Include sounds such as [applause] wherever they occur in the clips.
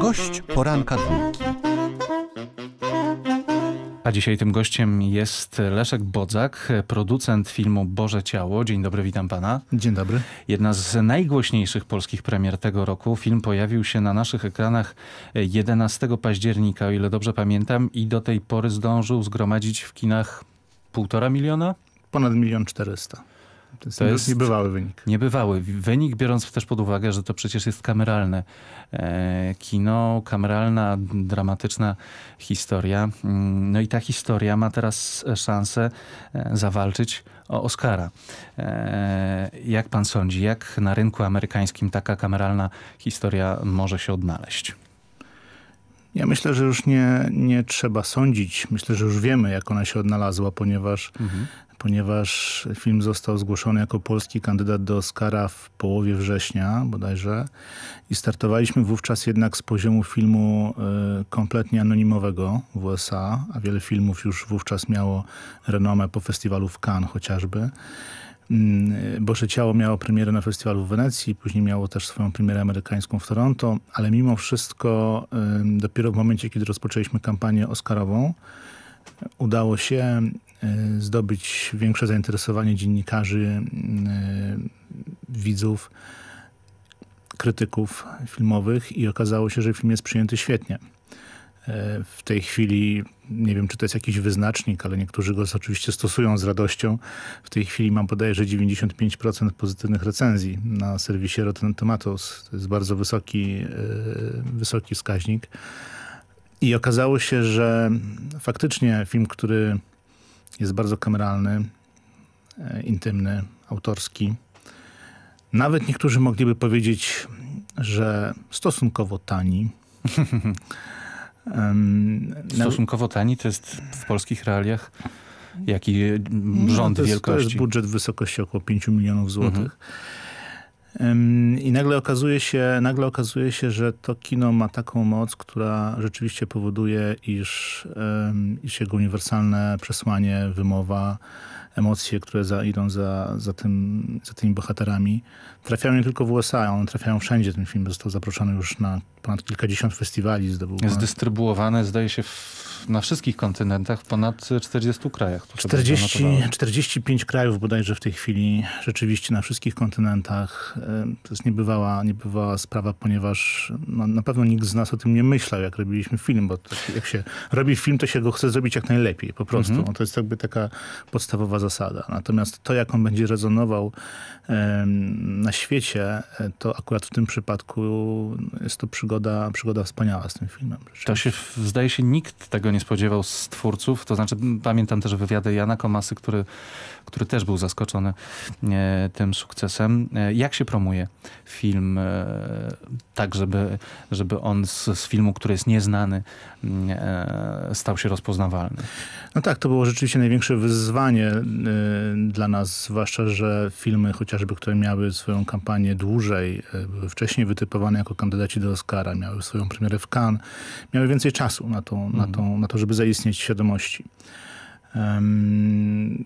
Gość poranka dwójki. A dzisiaj tym gościem jest Leszek Bodzak, producent filmu Boże Ciało. Dzień dobry, witam pana. Dzień dobry. Jedna z najgłośniejszych polskich premier tego roku. Film pojawił się na naszych ekranach 11 października, o ile dobrze pamiętam, i do tej pory zdążył zgromadzić w kinach półtora miliona? Ponad milion czterysta. To jest, to jest niebywały wynik. Niebywały wynik, biorąc też pod uwagę, że to przecież jest kameralne e, kino, kameralna, dramatyczna historia. Mm, no i ta historia ma teraz e, szansę e, zawalczyć o Oscara. Jak pan sądzi, jak na rynku amerykańskim taka kameralna historia może się odnaleźć? Ja myślę, że już nie, nie trzeba sądzić. Myślę, że już wiemy, jak ona się odnalazła, ponieważ mhm ponieważ film został zgłoszony jako polski kandydat do Oscara w połowie września bodajże i startowaliśmy wówczas jednak z poziomu filmu e, kompletnie anonimowego w USA, a wiele filmów już wówczas miało renomę po festiwalu w Cannes chociażby. Mm, Boże Ciało miało premierę na festiwalu w Wenecji, później miało też swoją premierę amerykańską w Toronto, ale mimo wszystko dopiero w momencie, kiedy rozpoczęliśmy kampanię oscarową, udało się e, zdobyć większe zainteresowanie dziennikarzy, e, widzów, krytyków filmowych i okazało się, że film jest przyjęty świetnie. E, w tej chwili, nie wiem czy to jest jakiś wyznacznik, ale niektórzy go oczywiście stosują z radością. W tej chwili mam podaje, że 95% pozytywnych recenzji na serwisie Rotten Tomatoes. To jest bardzo wysoki, wysoki wskaźnik. I okazało się, że faktycznie film, który jest bardzo kameralny, e, intymny, autorski. Nawet niektórzy mogliby powiedzieć, że stosunkowo tani. [laughs] stosunkowo tani to jest w polskich realiach jaki no, rząd no, to jest, wielkości? To jest budżet w wysokości około 5 milionów złotych. Mhm. I nagle okazuje, się, nagle okazuje się, że to kino ma taką moc, która rzeczywiście powoduje, iż, iż jego uniwersalne przesłanie, wymowa, emocje, które za, idą za, za, tym, za tymi bohaterami, trafiają nie tylko w USA, one trafiają wszędzie. Ten film został zaproszony już na ponad kilkadziesiąt festiwali. Zdobył Jest dystrybuowany, zdaje się, w na wszystkich kontynentach w ponad 40 krajach. 40, 45 krajów bodajże w tej chwili rzeczywiście na wszystkich kontynentach. To jest niebywała, niebywała sprawa, ponieważ no, na pewno nikt z nas o tym nie myślał, jak robiliśmy film, bo jak się robi film, to się go chce zrobić jak najlepiej po prostu. Mhm. No, to jest jakby taka podstawowa zasada. Natomiast to, jak on będzie rezonował na świecie, e, to akurat w tym przypadku no, jest to przygoda, przygoda wspaniała z tym filmem. To się, zdaje się, nikt tego tego nie spodziewał z twórców. To znaczy pamiętam też wywiady Jana Komasy, który, który też był zaskoczony e, tym sukcesem. E, jak się promuje film e, tak, żeby, żeby on z, z filmu, który jest nieznany, e, stał się rozpoznawalny? No tak, to było rzeczywiście największe wyzwanie e, dla nas, zwłaszcza, że filmy chociażby, które miały swoją kampanię dłużej, e, były wcześniej wytypowane jako kandydaci do Oscara, miały swoją premierę w Cannes, miały więcej czasu na tą, mm. na mhm. tą na to, żeby zaistnieć w świadomości. Um,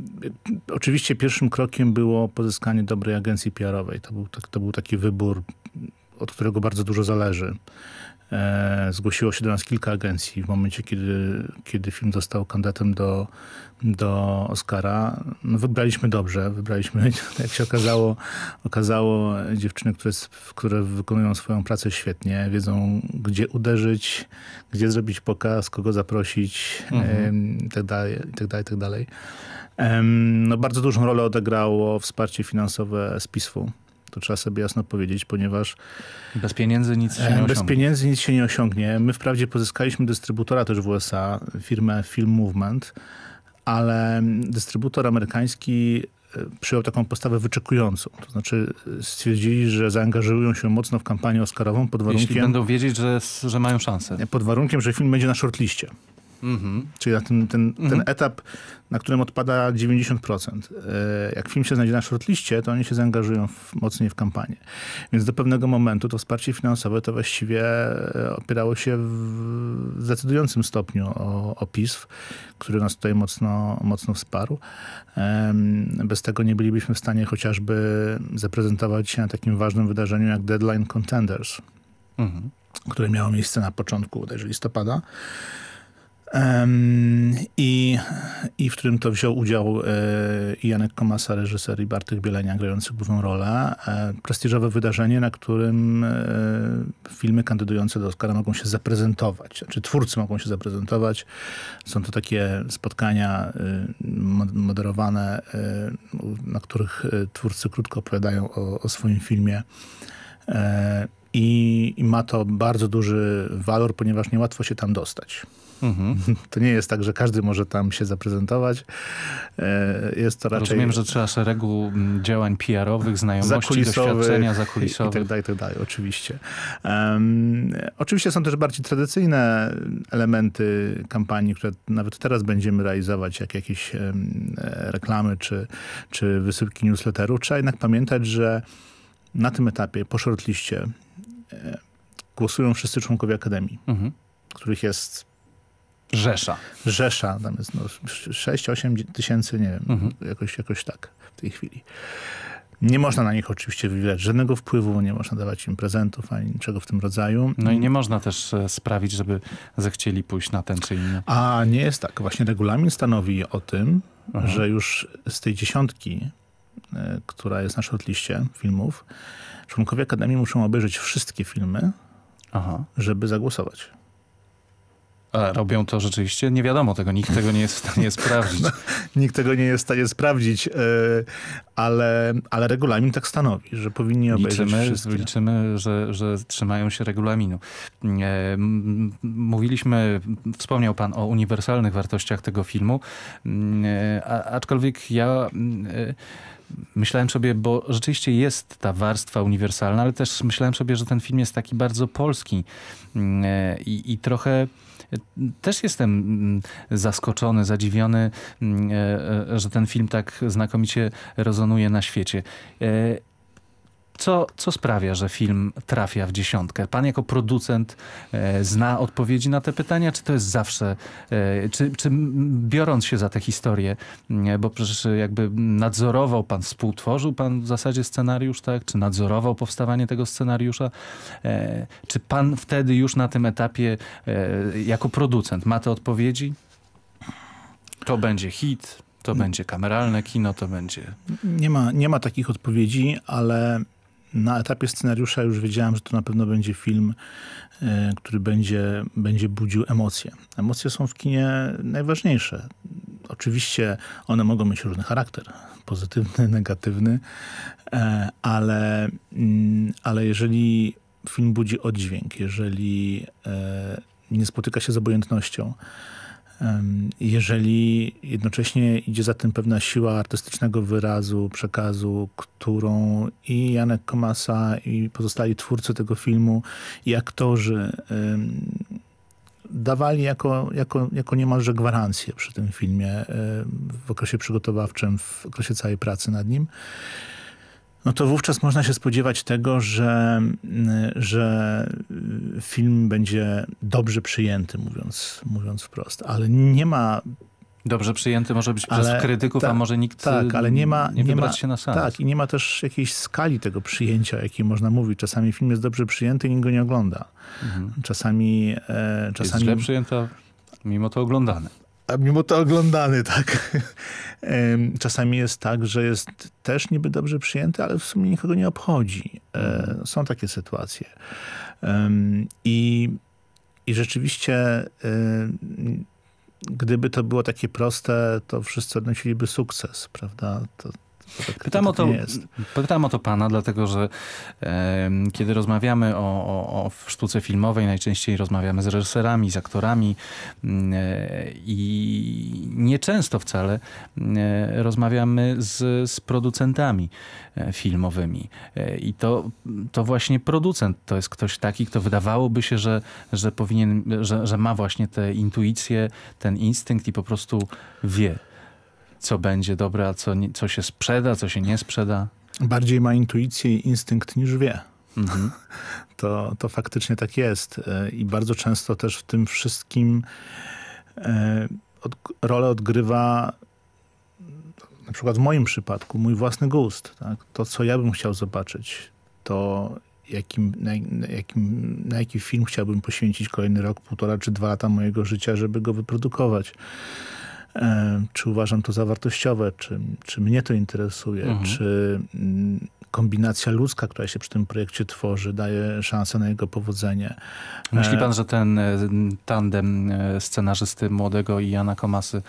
oczywiście pierwszym krokiem było pozyskanie dobrej agencji PR-owej. To był, to, tak, to był taki wybór, od którego bardzo dużo zależy. E, zgłosiło się do nas kilka agencji. W momencie, kiedy, kiedy film został kandydatem do, do Oscara, no wybraliśmy dobrze. Wybraliśmy, [laughs] jak się okazało, okazało dziewczyny, które, które wykonują swoją pracę świetnie. Wiedzą, gdzie uderzyć, gdzie zrobić pokaz, kogo zaprosić mhm. itd. itd., itd. No, bardzo dużą rolę odegrało wsparcie finansowe z to trzeba sobie jasno powiedzieć, ponieważ... Bez pieniędzy nic się e, nie osiągnie. Bez pieniędzy nic się nie osiągnie. My wprawdzie pozyskaliśmy dystrybutora też w USA, firmę Film Movement, ale dystrybutor amerykański e, przyjął taką postawę wyczekującą. To znaczy e, stwierdzili, że zaangażują się mocno w kampanię oscarową pod warunkiem... Jeśli będą wiedzieć, że, że mają szansę. Pod warunkiem, że film będzie na shortliście. Mhm. Czyli ten, ten, ten mhm. etap, na którym odpada 90%. E, jak film się znajdzie na shortliście, to oni się zaangażują w, mocniej w kampanię. Więc do pewnego momentu to wsparcie finansowe to właściwie e, opierało się w decydującym stopniu o, o PISF, który nas tutaj mocno, mocno wsparł. Bez tego nie bylibyśmy w stanie chociażby zaprezentować się na takim ważnym wydarzeniu jak Deadline Contenders, mhm. które miało miejsce na początku listopada i, I w którym to wziął udział e, Janek Komasa, reżyser i Bartek Bielenia, grający główną rolę. E, prestiżowe wydarzenie, na którym e, filmy kandydujące do Oscara mogą się zaprezentować, czy znaczy, twórcy mogą się zaprezentować. Są to takie spotkania moderowane, na których twórcy krótko opowiadają o, o swoim filmie i, i ma to bardzo duży walor, ponieważ niełatwo się tam dostać. Mhm. [laughs] To nie jest tak, że każdy może tam się zaprezentować. E, jest to raczej... Rozumiem, że trzeba szeregu mm, działań PR-owych, znajomości, doświadczenia zakulisowych. Tak Itd., tak dalej, oczywiście. Um, oczywiście są też bardziej tradycyjne elementy kampanii, które nawet teraz będziemy realizować, jak jakieś um, reklamy czy, czy wysyłki newsletterów. Trzeba jednak pamiętać, że na tym etapie, po shortliście, E, głosują wszyscy członkowie Akademii, mhm. których jest... Rzesza. Rzesza, tam jest no 6-8 tysięcy, nie wiem, mhm. jakoś, jakoś tak w tej chwili. Nie można na nich oczywiście wywierać żadnego wpływu, nie można dawać im prezentów ani niczego w tym rodzaju. No i nie można też e, sprawić, żeby zechcieli pójść na ten czy inny. A nie jest tak. Właśnie regulamin stanowi o tym, Aha. Mhm. że już z tej dziesiątki E, która jest na shortliście filmów, członkowie Akademii muszą obejrzeć wszystkie filmy, Aha. żeby zagłosować. A robią to rzeczywiście? Nie wiadomo tego, nikt tego nie jest w stanie [laughs] sprawdzić. No, nikt tego nie jest w stanie sprawdzić, e, ale, ale regulamin tak stanowi, że powinni obejrzeć liczymy, wszystkie. Liczymy, że, że trzymają się regulaminu. E, mówiliśmy, wspomniał pan o uniwersalnych wartościach tego filmu, aczkolwiek ja myślałem sobie, bo rzeczywiście jest ta warstwa uniwersalna, ale też myślałem sobie, że ten film jest taki bardzo polski mm, e, i, i trochę e, też jestem mm, zaskoczony, zadziwiony, mm, e, że ten film tak znakomicie rezonuje na świecie. Co, co sprawia, że film trafia w dziesiątkę? Pan jako producent e, zna odpowiedzi na te pytania? Czy to jest zawsze, e, czy, czy biorąc się za tę historię, e, bo przecież jakby nadzorował pan, współtworzył pan w zasadzie scenariusz, tak? Czy nadzorował powstawanie tego scenariusza? E, czy pan wtedy już na tym etapie e, jako producent ma te odpowiedzi? To będzie hit, to będzie kameralne kino, to będzie. Nie ma, nie ma takich odpowiedzi, ale na etapie scenariusza już wiedziałem, że to na pewno będzie film, e, który będzie, będzie budził emocje. Emocje są w kinie najważniejsze. Oczywiście one mogą mieć różny charakter, pozytywny, [laughs] negatywny, e, ale, mm, ale jeżeli film budzi oddźwięk, jeżeli e, nie spotyka się z obojętnością, jeżeli jednocześnie idzie za tym pewna siła artystycznego wyrazu, przekazu, którą i Janek Komasa, i pozostali twórcy tego filmu, i aktorzy dawali jako, jako, jako niemalże gwarancję przy tym filmie w okresie przygotowawczym, w okresie całej pracy nad nim no to wówczas można się spodziewać tego, że, y, że y, film będzie dobrze przyjęty, mówiąc, mówiąc wprost. Ale nie ma Dobrze przyjęty może być ale, przez krytyków, a tak, może nikt y, tak, ale nie ma nie, nie ma, się na sens. Tak, i nie ma też jakiejś skali tego przyjęcia, jakiej można mówić. Czasami film jest dobrze przyjęty i nikt go nie ogląda. Mhm. Czasami, e, czasami... Jest źle przyjęta, mimo to oglądany a mimo to oglądany, tak. [laughs] Czasami jest tak, że jest też niby dobrze przyjęty, ale w sumie nikogo nie obchodzi. E, są takie sytuacje. I, i rzeczywiście e, gdyby to było takie proste, to wszyscy odnosiliby sukces, prawda? To, pytam, tak o to, pytam o to pana, dlatego że e, kiedy rozmawiamy o, o, o, sztuce filmowej, najczęściej rozmawiamy z reżyserami, z aktorami mm, e, i nieczęsto wcale mm, e, rozmawiamy z, z producentami e, filmowymi. E, I to, to właśnie producent to jest ktoś taki, kto wydawałoby się, że, że powinien, że, że ma właśnie tę intuicję, ten instynkt i po prostu wie, co będzie dobre, a co, nie, co się sprzeda, co się nie sprzeda. Bardziej ma intuicję i instynkt niż wie. Mhm. [laughs] To, to faktycznie tak jest. E, I bardzo często też w tym wszystkim e, od, rolę odgrywa na przykład w moim przypadku mój własny gust. Tak? To, co ja bym chciał zobaczyć, to jakim, na, jakim, na jaki film chciałbym poświęcić kolejny rok, półtora czy dwa lata mojego życia, żeby go wyprodukować. E, czy uważam to za wartościowe, czy, czy mnie to interesuje, mhm. czy mm, kombinacja ludzka, która się przy tym projekcie tworzy, daje szansę na jego powodzenie. E, Myśli pan, że ten e, tandem scenarzysty młodego i Jana Komasy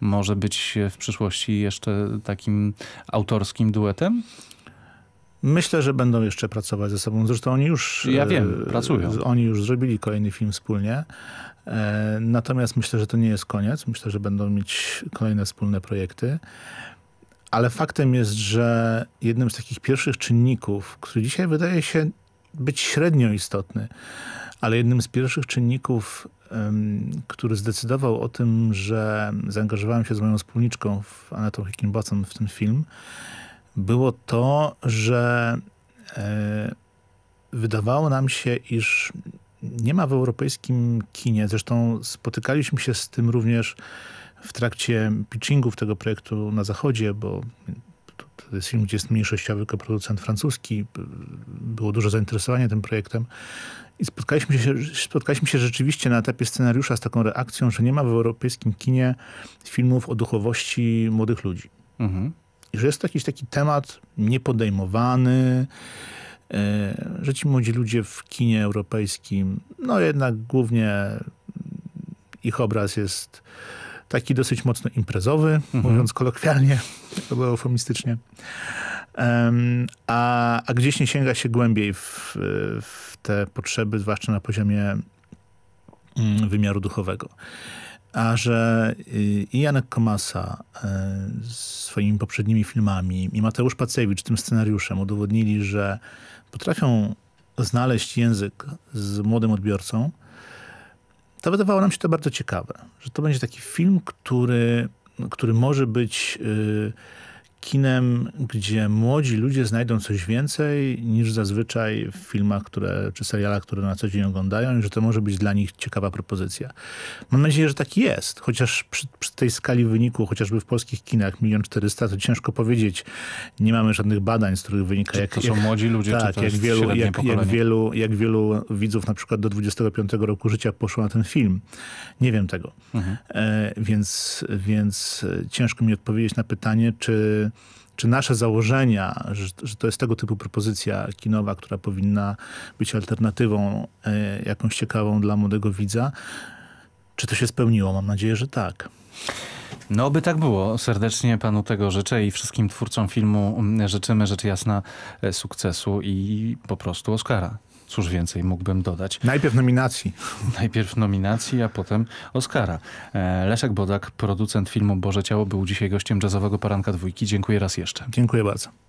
może być w przyszłości jeszcze takim autorskim duetem? Myślę, że będą jeszcze pracować ze sobą. Zresztą oni już. Ja wiem, e, pracują. Oni już zrobili kolejny film wspólnie. E, natomiast myślę, że to nie jest koniec. Myślę, że będą mieć kolejne wspólne projekty. Ale faktem jest, że jednym z takich pierwszych czynników, który dzisiaj wydaje się być średnio istotny, ale jednym z pierwszych czynników, który zdecydował o tym, że zaangażowałem się z moją wspólniczką, Anetą Hickinbotham, w ten film, było to, że e, wydawało nam się, iż nie ma w europejskim kinie, zresztą spotykaliśmy się z tym również w trakcie pitchingów tego projektu na zachodzie, bo to jest film, gdzie jest mniejszościowy producent francuski. Było dużo zainteresowania tym projektem. I spotkaliśmy się, spotkaliśmy się rzeczywiście na etapie scenariusza z taką reakcją, że nie ma w europejskim kinie filmów o duchowości młodych ludzi. Mhm. I że jest to jakiś taki temat niepodejmowany, e, że ci młodzi ludzie w kinie europejskim, no jednak głównie ich obraz jest taki dosyć mocno imprezowy, mhm. mówiąc kolokwialnie, albo eufemistycznie. a, a gdzieś nie sięga się głębiej w, w te potrzeby, zwłaszcza na poziomie mm, wymiaru duchowego. A że y, i Janek Komasa y, swoimi poprzednimi filmami i Mateusz Pacewicz tym scenariuszem udowodnili, że potrafią znaleźć język z młodym odbiorcą, to wydawało nam się to bardzo ciekawe. Że to będzie taki film, który, który może być y, kinem, gdzie młodzi ludzie znajdą coś więcej niż zazwyczaj w filmach które, czy serialach, które na co dzień oglądają i że to może być dla nich ciekawa propozycja. Mam nadzieję, że tak jest, chociaż przy, przy tej skali wyniku, chociażby w polskich kinach milion 400 to ciężko powiedzieć. Nie mamy żadnych badań, z których wynika... jak, to są młodzi ludzie, tak, jak wielu, jak, jak, wielu, jak wielu widzów na przykład do 25 roku życia poszło na ten film. Nie wiem tego. Mhm. E, więc, więc ciężko mi odpowiedzieć na pytanie, czy czy, nasze założenia, że, że, to jest tego typu propozycja kinowa, która powinna być alternatywą e, jakąś ciekawą dla młodego widza, czy to się spełniło? Mam nadzieję, że tak. No, by tak było. Serdecznie panu tego życzę i wszystkim twórcom filmu mm, życzymy rzecz jasna e, sukcesu i po prostu Oscara. Cóż więcej mógłbym dodać? Najpierw nominacji. [laughs] Najpierw nominacji, a potem Oscara. E, Leszek Bodak, producent filmu Boże Ciało, był dzisiaj gościem jazzowego Poranka Dwójki. Dziękuję raz jeszcze. Dziękuję bardzo.